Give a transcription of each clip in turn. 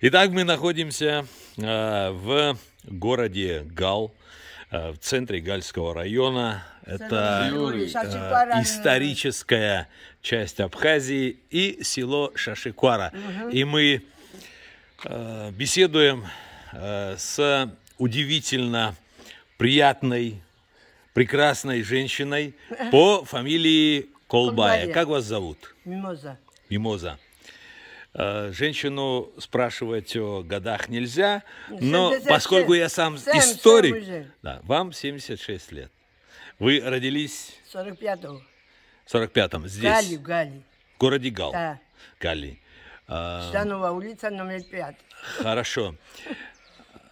Итак, мы находимся э, в городе Гал, э, а, в центре Гальского района. Это э, историческая часть Абхазии и село Шашиквара. Угу. И мы э, беседуем э, с удивительно приятной, прекрасной женщиной по фамилии Колбая. Колбая. Как вас зовут? Мимоза. Мимоза. Э, женщину спрашивать о годах нельзя, но поскольку я сам, историк, сам да, вам 76 лет. Вы родились... 45-го. 45-м, здесь. Гали, Гали. В городе Гал. Да. Гали. Штанова а, улица, номер 5. Хорошо.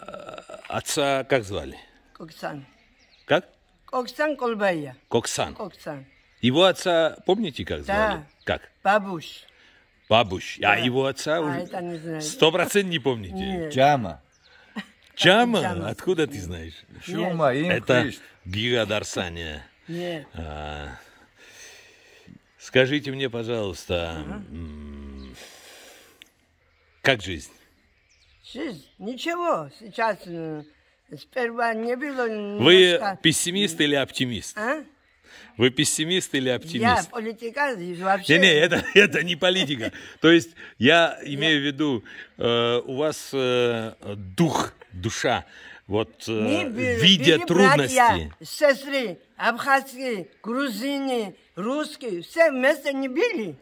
А, отца как звали? Коксан. Как? Коксан Колбая. Коксан. Коксан. Его отца помните, как звали? Да. Как? Бабуш. Бабуш. А да. А его отца а, уже сто процентов не помните. Нет. Чама. Чама? Откуда ты знаешь? Чума, Это Гига Дарсания. Нет. А, скажите мне, пожалуйста, ага. как жизнь? Жизнь? Ничего. Сейчас э, сперва не было... Немножко... Вы пессимист или оптимист? А? Вы пессимист или оптимист? Я политикан вообще. Не, не, это, это не политика. То есть я имею в виду, э, у вас э, дух, душа, вот э, видя били трудности. сестры, абхазские, грузины, русские, все вместе не били.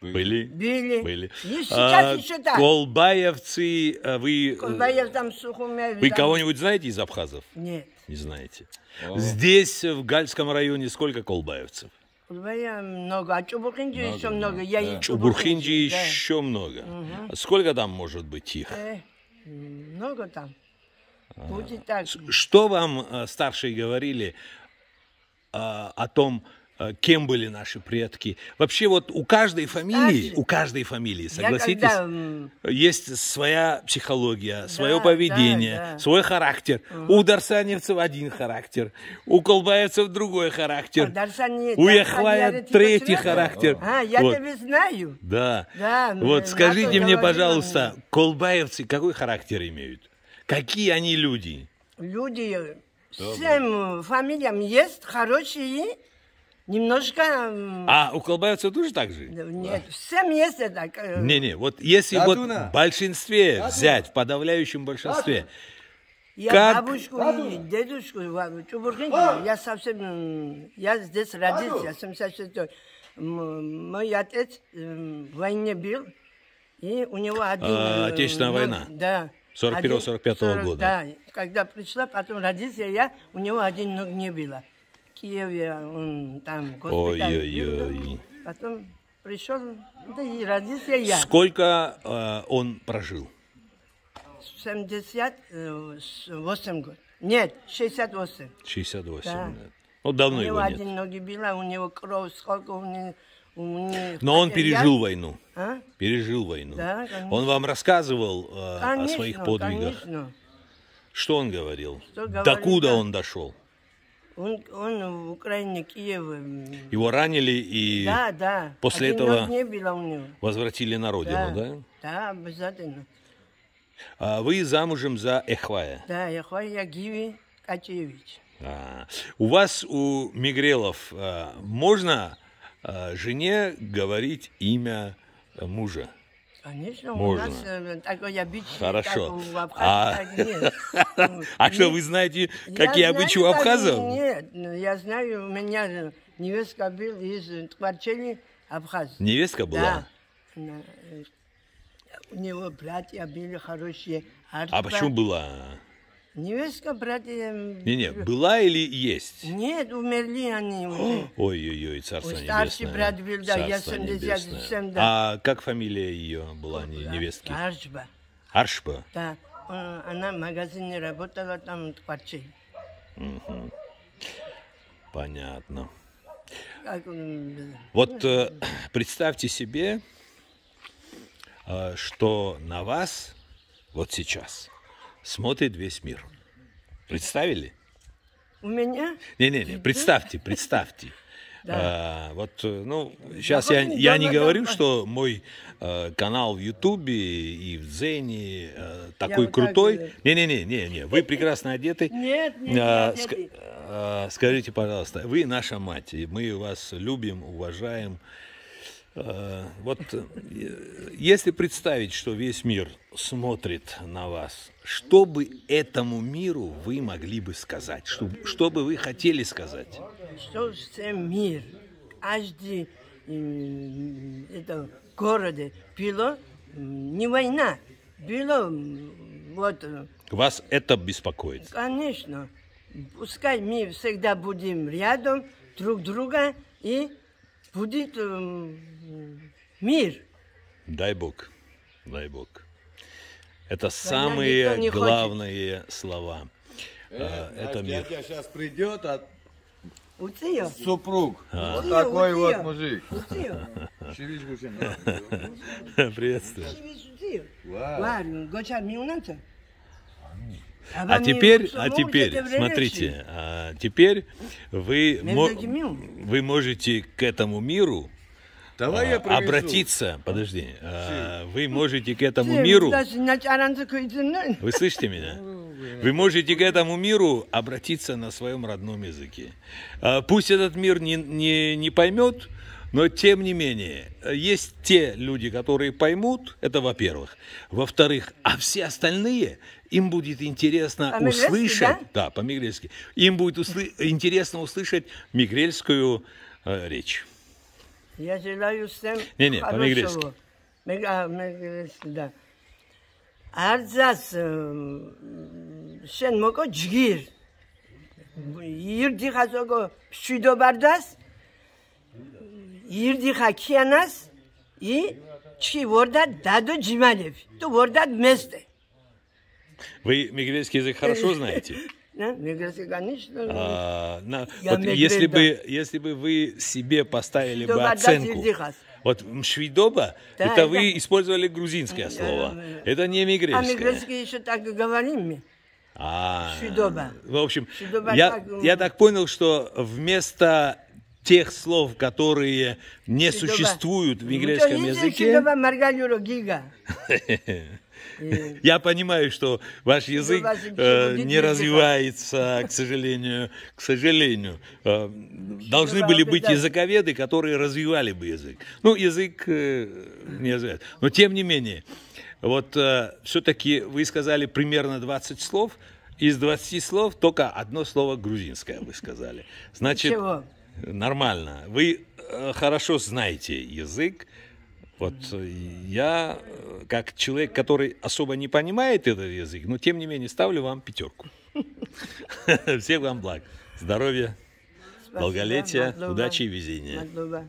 Были. Были. Были. сейчас а, еще так. Колбаевцы, э, вы... Э, Колбаев там Сухумя, Вы кого-нибудь знаете из абхазов? Нет. Не знаете. О. Здесь, в Гальском районе, сколько колбаевцев? Колбаев много, а Чубурхинджи много, еще много. много. Я да. Чубурхинджи да. еще много. Угу. Сколько там может быть их? Э, много там. А. Будет так. Что вам э, старшие говорили а, о том, Э, кем были наши предки. Вообще вот у каждой фамилии, у каждой фамилии, согласитесь, когда... есть своя психология, да, свое поведение, да, да. свой характер. Угу. У Дарсаневцев один характер, у Колбаевцев другой характер, а, Дарсани... у Яхвая третий характер. А, я вот. тебя знаю. Да. да вот скажите мне, пожалуйста, колбаевцы какой характер имеют? Какие они люди? Люди... Всем фамилиям есть хорошие Немножко... А у уколбаются тоже так же? Нет, да. всем есть так. Э, Не-не, вот если Татуна. вот в большинстве Татуна. взять, в подавляющем большинстве... Я как... бабушку Татуна. и дедушку, Чубуркинку, а! я совсем... Я здесь родился, я 76 Мой отец в войне был, и у него а, один... А, Отечественная ну, война? Да. 41-45 года. Да, когда пришла, потом родился я, у него один ног не было. Киеве, он там Ой-ой-ой. Потом пришел, да и родился я. Сколько э, он прожил? 78 э, год. Нет, 68. 68, да. да. Ну, давно у него, его один нет. ноги била, у него кровь, сколько у него... У него... Но он пережил я... войну. А? Пережил войну. Да, конечно. Он вам рассказывал э, конечно, о своих подвигах. Конечно. Что он говорил? Что говорил Докуда да. он дошел? Он, он в Украине, Киев. Его ранили и да, да. после Один этого не было у него. возвратили на родину, да? Да, да обязательно. А вы замужем за Эхвая? Да, Эхвай Ягиви Качевич. А, у вас, у Мигрелов, а, можно а, жене говорить имя мужа? Конечно, Можно. Э, у нас такой обычай. Хорошо. Как у Абхазии, а... нет. а что, вы знаете, какие обычаи у абхазов? Нет, я знаю, у меня э, невестка э, была из квартиры абхаз. Невестка была? Да. У него братья были хорошие. А почему была? Невестка, братья... Не, эм, не, была или есть? Нет, умерли они уже. Ой-ой-ой, царство Ой, старший небесное. брат Вильда да, я 77, да. А как фамилия ее была, не, а, невестки? Аршба. Аршба? Да, э, она в магазине работала, там в квартире. Угу. Понятно. Как... Вот э, ну, представьте себе, э, что на вас вот сейчас – смотрит весь мир. Представили? У меня? Не-не-не, представьте, представьте. Да. А, вот, ну, сейчас ну, я, я не говорю, что мой э, канал в Ютубе и в Дзене э, такой я крутой. Не-не-не, вы прекрасно одеты. Нет, нет, а, нет, нет. Ск а, скажите, пожалуйста, вы наша мать, и мы вас любим, уважаем. Э, вот э, если представить, что весь мир смотрит на вас, что бы этому миру вы могли бы сказать? Что, что бы вы хотели сказать? Что все мир, каждый э, это, городе было не война, было вот... Вас это беспокоит? Конечно. Пускай мы всегда будем рядом друг друга и Будет эм, мир. Дай Бог, дай Бог. Это самые главные хочет. слова. Э, э, это мир. сейчас придет, а Утия. Супруг. А. Вот утия, такой утия. вот мужик. Утия. Приветствую. гочар миунанца а теперь, а теперь, смотрите, а теперь вы, мо- вы можете к этому миру Давай а, я обратиться, подожди, а, вы можете к этому миру, вы слышите меня? Вы можете к этому миру обратиться на своем родном языке. А, пусть этот мир не, не, не поймет, но тем не менее, есть те люди, которые поймут, это во-первых. Во-вторых, а все остальные, им будет интересно услышать, да, по-мигрельски, им будет интересно услышать мигрельскую э, речь. Я желаю всем не, не, хорошего. Миг, а, да. Арзас, э, шен моко джгир. Ирди хазого пшидо бардас. Ирди Кианас и Чи вордат Даду Джималев. то вордат вместе. Вы мигрельский язык хорошо знаете? Да, мигрельский, конечно. А, на, вот если, бы, если бы вы себе поставили бы оценку... Вот мшвидоба, да, это, это вы использовали грузинское слово. Это не мигрельское. А мигрельские еще так и говорим мы. А, Швидоба. В общем, я, я так понял, что вместо тех слов, которые не существуют в еврейском языке. Я понимаю, что ваш ну, язык э, не развивается, к сожалению, к сожалению. Э, должны были быть языковеды, которые развивали бы язык. Ну, язык э, не развивается. Но тем не менее, вот э, все-таки вы сказали примерно 20 слов. Из 20 слов только одно слово грузинское вы сказали. Значит, Ничего нормально. Вы э, хорошо знаете язык. Вот я, э, как человек, который особо не понимает этот язык, но тем не менее ставлю вам пятерку. Всех вам благ. Здоровья, долголетия, удачи и везения.